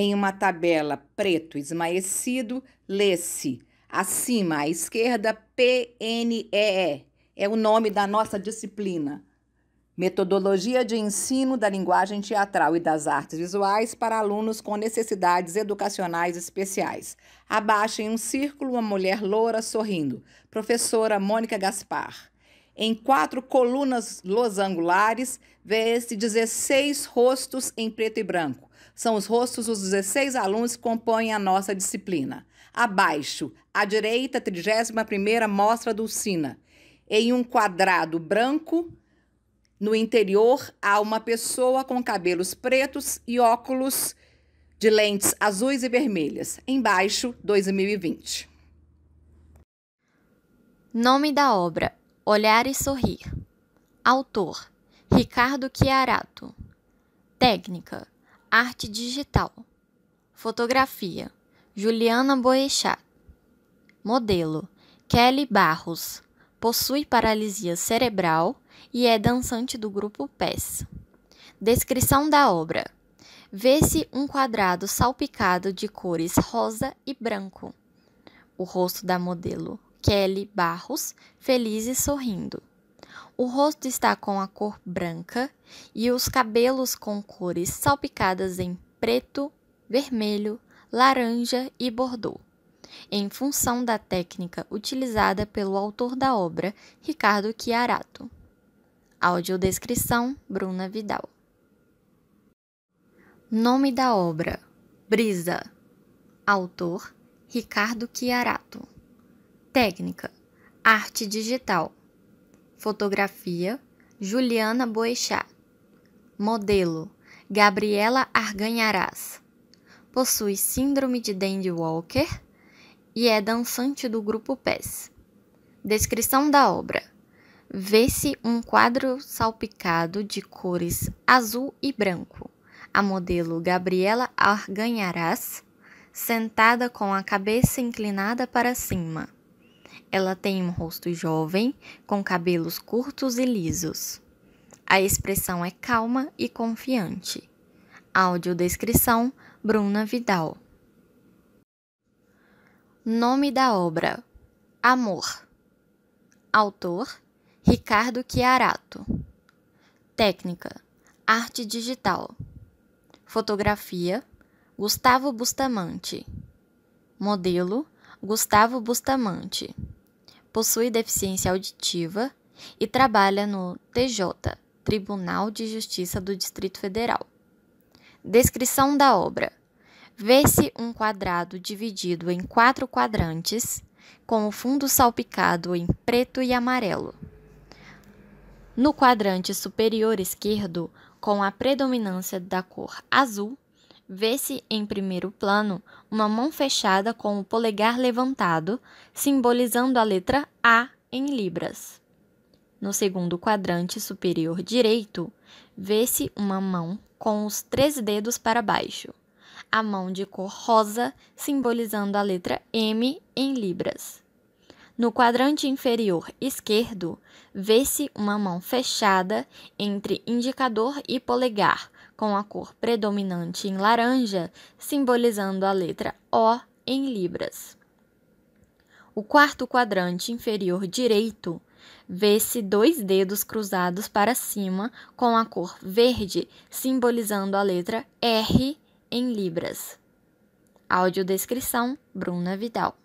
Em uma tabela preto esmaecido, lê-se acima à esquerda PNEE. É o nome da nossa disciplina. Metodologia de ensino da linguagem teatral e das artes visuais para alunos com necessidades educacionais especiais. Abaixo em um círculo uma mulher loura sorrindo. Professora Mônica Gaspar. Em quatro colunas losangulares, vê-se 16 rostos em preto e branco. São os rostos dos 16 alunos que compõem a nossa disciplina. Abaixo, à direita, 31ª Mostra Dulcina. Em um quadrado branco, no interior, há uma pessoa com cabelos pretos e óculos de lentes azuis e vermelhas. Embaixo, 2020. Nome da obra: Olhar e Sorrir. Autor: Ricardo Chiarato. Técnica: Arte digital. Fotografia: Juliana Boechat. Modelo: Kelly Barros. Possui paralisia cerebral e é dançante do grupo PES. Descrição da obra: Vê-se um quadrado salpicado de cores rosa e branco. O rosto da modelo Kelly Barros, feliz e sorrindo. O rosto está com a cor branca e os cabelos com cores salpicadas em preto, vermelho, laranja e bordeaux, em função da técnica utilizada pelo autor da obra, Ricardo Chiarato. Audiodescrição: Bruna Vidal. Nome da obra: Brisa. Autor: Ricardo Chiarato. Técnica: Arte digital. Fotografia: Juliana Boechat. Modelo: Gabriela Arganharás. Possui síndrome de Dandy Walker e é dançante do grupo PES. Descrição da obra: Vê-se um quadro salpicado de cores azul e branco. A modelo Gabriela Arganharás sentada com a cabeça inclinada para cima ela tem um rosto jovem, com cabelos curtos e lisos. A expressão é calma e confiante. Audiodescrição: Bruna Vidal. Nome da obra: Amor. Autor: Ricardo Chiarato. Técnica: Arte digital. Fotografia: Gustavo Bustamante. Modelo: Gustavo Bustamante possui deficiência auditiva e trabalha no TJ, Tribunal de Justiça do Distrito Federal. Descrição da obra: Vê-se um quadrado dividido em quatro quadrantes, com o fundo salpicado em preto e amarelo. No quadrante superior esquerdo, com a predominância da cor azul, vê-se em primeiro plano uma mão fechada com o polegar levantado, simbolizando a letra A em Libras. No segundo quadrante superior direito, vê-se uma mão com os três dedos para baixo, a mão de cor rosa, simbolizando a letra M em Libras. No quadrante inferior esquerdo, vê-se uma mão fechada entre indicador e polegar, com a cor predominante em laranja, simbolizando a letra O em libras. O quarto quadrante inferior direito vê-se dois dedos cruzados para cima com a cor verde, simbolizando a letra R em libras. Audiodescrição: Bruna Vidal.